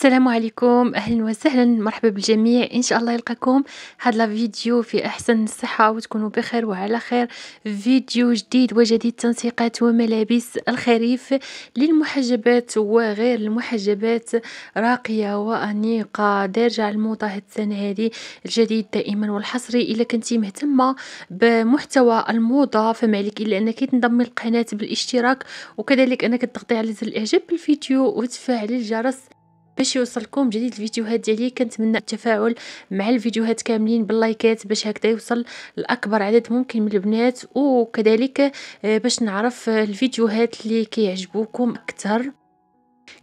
السلام عليكم اهلا وسهلا مرحبا بالجميع ان شاء الله يلقاكم هاد لا فيديو في احسن الصحه وتكونوا بخير وعلى خير فيديو جديد وجديد تنسيقات وملابس الخريف للمحجبات وغير المحجبات راقيه وانيقه دارجه على الموضه هاد السنه هذه الجديد دائما والحصري الا كنتي مهتمه بمحتوى الموضه فما عليك الا انك تنضمي القناه بالاشتراك وكذلك انك تضغطي على زر الاعجاب بالفيديو وتفعلي الجرس باش يوصلكم جديد الفيديوهات ديالي كنتمنى التفاعل مع الفيديوهات كاملين باللايكات باش هكذا يوصل لاكبر عدد ممكن من البنات وكذلك آه، باش نعرف آه، الفيديوهات اللي كيعجبوكم اكثر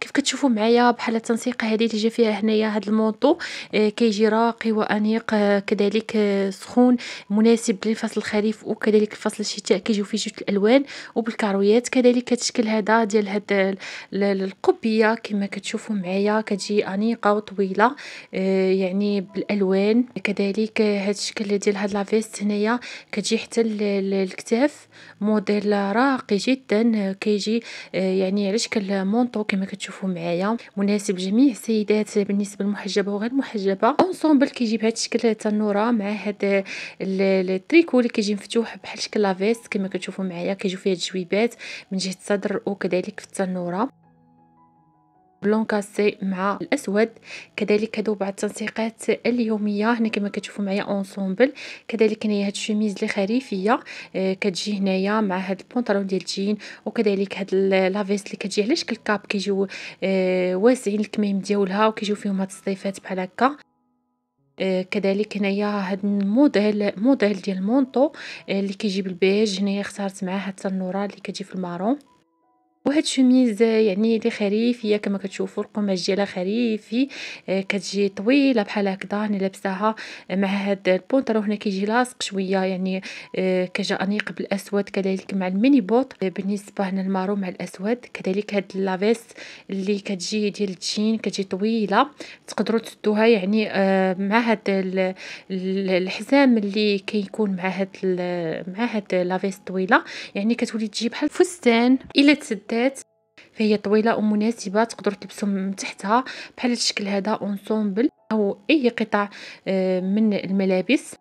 كيف كتشوفوا معايا بحال التنسيق هذه اللي جا فيها هنايا هذا المونطو آه، كيجي راقي وانيق آه، كذلك آه، سخون مناسب لفصل الخريف وكذلك لفصل الشتاء كيجيو فيه جوج الالوان وبالكارويات كذلك كتشكل هذا ديال هاد القبيه كما كتشوفوا معايا كتجي انيقه وطويله يعني بالالوان كذلك هاد الشكل ديال هاد لافيست هنايا كتجي حتى الكتاف موديل راقي جدا كيجي يعني على شكل مونطو كما كتشوفوا تشوفوا معايا مناسب لجميع السيدات بالنسبه للمحجبه وغير المحجبه اونسومبل كيجي بهذا الشكل التنوره مع هذا التريكو اللي كيجي مفتوح بحال شكل لافيست كما كتشوفوا معايا كيجيو فيه الجويبات من جهه الصدر وكذلك في التنوره بلون كاسي مع الاسود كذلك هادو بعض التنسيقات اليوميه هنا كما كتشوفوا معايا اونسومبل كذلك هنايا هاد الشيميز اللي خريفيه آه كتجي هنايا مع هاد البنطلون ديال الجين وكذلك هاد لافيس اللي كتجي على شكل كاب كيجيو آه واسعين الكميم ديالها وكيجيو فيهم هاد الصيفات بحال هكا آه، كذلك هنايا هاد الموديل موديل ديال المونطو اللي آه، كيجي بالبيج هنايا اختارت معاه هاد التنوره اللي كتجي في المارون وهاد الشوميز يعني لي خريفيه كما كتشوفوا القماش ديالها خريفي آه، كتجي طويله بحال هكذا انا يعني لابساها مع هاد البونطرو هنا كيجي لاصق شويه يعني آه، كجا انيق بالاسود كذلك مع الميني بوط آه، بالنسبه هنا المارو مع الاسود كذلك هاد لافيس اللي كتجي ديال التين كتجي طويله تقدروا تسدوها يعني مع هاد الحزام اللي كيكون مع هاد مع هاد لافيس طويله يعني كتولي تجي بحال فستان الا تسدات الشتات فهي طويله ومناسبه تقدر تلبسو من تحتها بحال الشكل هذا اونسومبل او اي قطع آه، من الملابس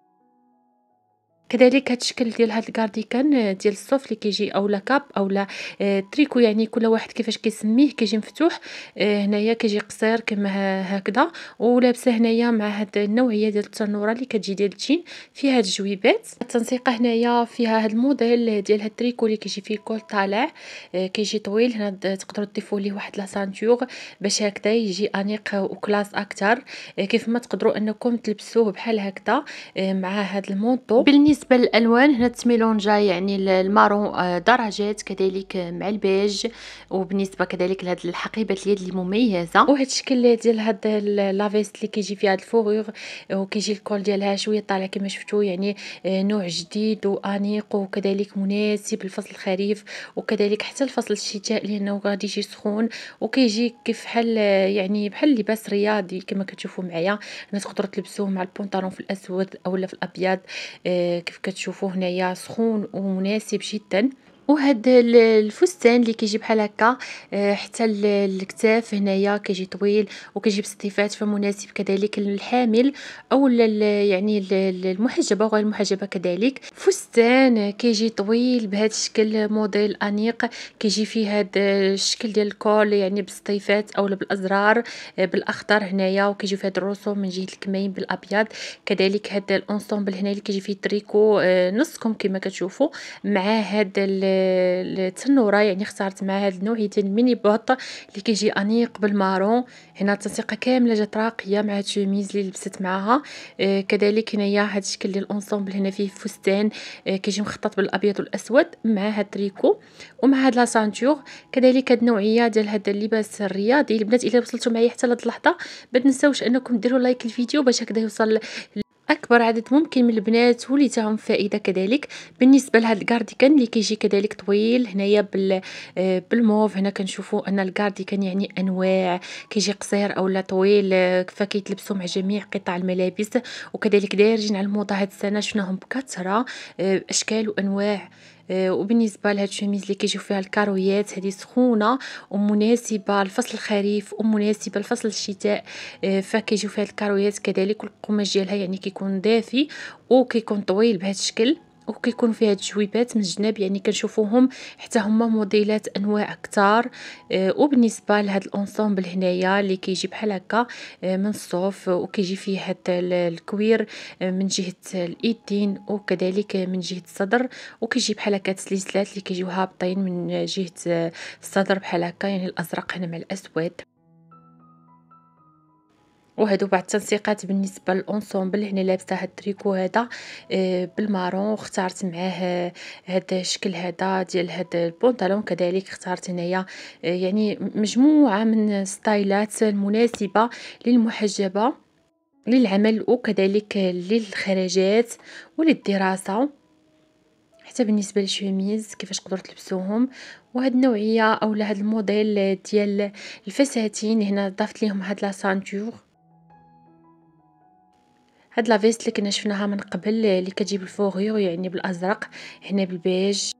كذلك هاد الشكل ديال هاد الكارديكان آه، ديال الصوف اللي كيجي اولا كاب اولا آه، تريكو يعني كل واحد كيفاش كيسميه كيجي مفتوح آه، هنايا كيجي قصير كما هكذا ولابسه هنايا مع هاد النوعيه ديال التنوره اللي كتجي ديال التين فيها الجويبات التنسيقه هنايا فيها هاد الموديل ديال هاد التريكو اللي كيجي فيه كل طالع كيجي طويل هنا تقدروا تضيفوا ليه واحد لا سانتور باش هكذا يجي انيق وكلاس اكثر كيف ما تقدروا انكم تلبسوه بحال هكذا مع هاد المونطو بالنسبه للالوان هنا جاي يعني المارون آه، درجات كذلك مع البيج وبالنسبه كذلك لهاد الحقيبه اليد اللي مميزه وهذا الشكل ديال هاد لافيست اللي كيجي فيها هاد الفوغور وكيجي الكول ديالها شويه طالع كما شفتوا يعني آه، نوع جديد وانيق وكذلك مناسب لفصل الخريف وكذلك حتى لفصل الشتاء لانه غادي يجي سخون وكيجي كيف بحال آه، يعني بحال لباس رياضي كما كتشوفوا معايا هنا تقدروا تلبسوه مع البونطالون في الاسود اولا في الابيض كيف كتشوفو هنايا سخون ومناسب جدا وهاد الفستان اللي كيجي بحال هكا آه، حتى الكتاف هنايا كيجي طويل وكيجي باستيفات فمناسب كذلك للحامل او يعني المحجبه وغير المحجبه كذلك فستان كيجي طويل بهذا الشكل موديل انيق كيجي فيه هذا الشكل ديال الكول يعني بستيفات او بالازرار آه، بالاخضر هنايا وكيجي فيه هذا الرسوم من جهه الكمين بالابيض كذلك هذا الانسومبل هنا اللي كيجي فيه تريكو آه، نصكم كما كتشوفوا مع هذا التنوره يعني اختارت مع هاد النوعيه ديال الميني بوط اللي كيجي انيق بالمارون هنا التنسيقه كامله جات راقيه مع هاد الشوميز اللي لبست معاها آه كذلك هنايا هاد الشكل ديال الانصومبل هنا فيه فستان آه كيجي مخطط بالابيض والاسود مع هاد التريكو ومع هاد لا سانتور كذلك هاد النوعيه ديال هاد اللباس الرياضي البنات الا وصلتوا معايا حتى لهاد اللحظه ما تنساوش انكم ديروا لايك الفيديو باش هكذا يوصل أكبر عدد ممكن من البنات وليتهم فائدة كذلك بالنسبة لهاد الكارديكان اللي كيجي كذلك طويل هنايا بال آه، بالموف هنا كنشوفوا أن الكارديكان يعني أنواع كيجي قصير أولا طويل آه، فكيتلبسوا مع جميع قطع الملابس وكذلك دايرين على الموضة هاد السنة شفناهم بكثرة آه، أشكال وأنواع آه، وبالنسبة لهاد الشوميز اللي كيجيو فيها الكارويات هذه سخونة ومناسبة لفصل الخريف ومناسبة لفصل الشتاء آه، فكيجيو فيها الكارويات كذلك والقماش ديالها يعني كيكون دافي وكيكون طويل بهذا الشكل وكيكون فيها هاد الجويبات من الجناب يعني كنشوفوهم حتى هما موديلات انواع كتار آه، وبالنسبه لهاد الانصومبل هنايا اللي كيجي بحال هكا آه، من الصوف آه، وكيجي فيه هاد الكوير من جهه الايدين وكذلك من جهه الصدر وكيجي بحال هكا تسليسلات اللي كيجيو هابطين من جهه الصدر بحال هكا يعني الازرق هنا مع الاسود وهادو بعض التنسيقات بالنسبه للانسومبل هنا لابسه هاد التريكو هذا آه، بالمارون اختارت معاه آه، هاد الشكل هذا ديال هاد البنطلون كذلك اختارت هنايا آه، يعني مجموعه من ستايلات المناسبه للمحجبه للعمل وكذلك للخرجات وللدراسه حتى بالنسبه للشوميز كيفاش قدرت تلبسوهم وهاد النوعيه اولا هاد الموديل ديال الفساتين هنا ضفت ليهم هاد لا سانتور هاد لافيست اللي كنا شفناها من قبل اللي كتجيب الفوغيو يعني بالازرق هنا بالبيج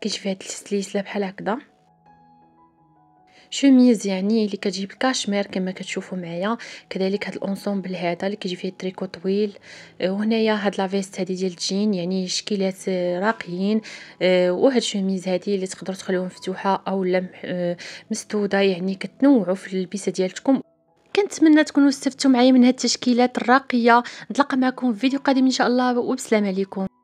كيجي فيها السلسله بحال هكذا شوميز يعني اللي كتجيب الكاشمير كما كتشوفوا معايا كذلك هاد الانسومبل هذا اللي كيجي فيه التريكو طويل آه، وهنايا هاد لافيست هادي ديال الجين يعني شكيلات راقيين آه، وهاد الشوميز هادي اللي تقدروا تخليوها مفتوحه او آه، مسدوده يعني كتنوعوا في اللبسه ديالتكم كنتمنى تكونوا استفدتوا معايا من هاد التشكيلات الراقيه نتلاقى معكم في فيديو قادم ان شاء الله وبسلام عليكم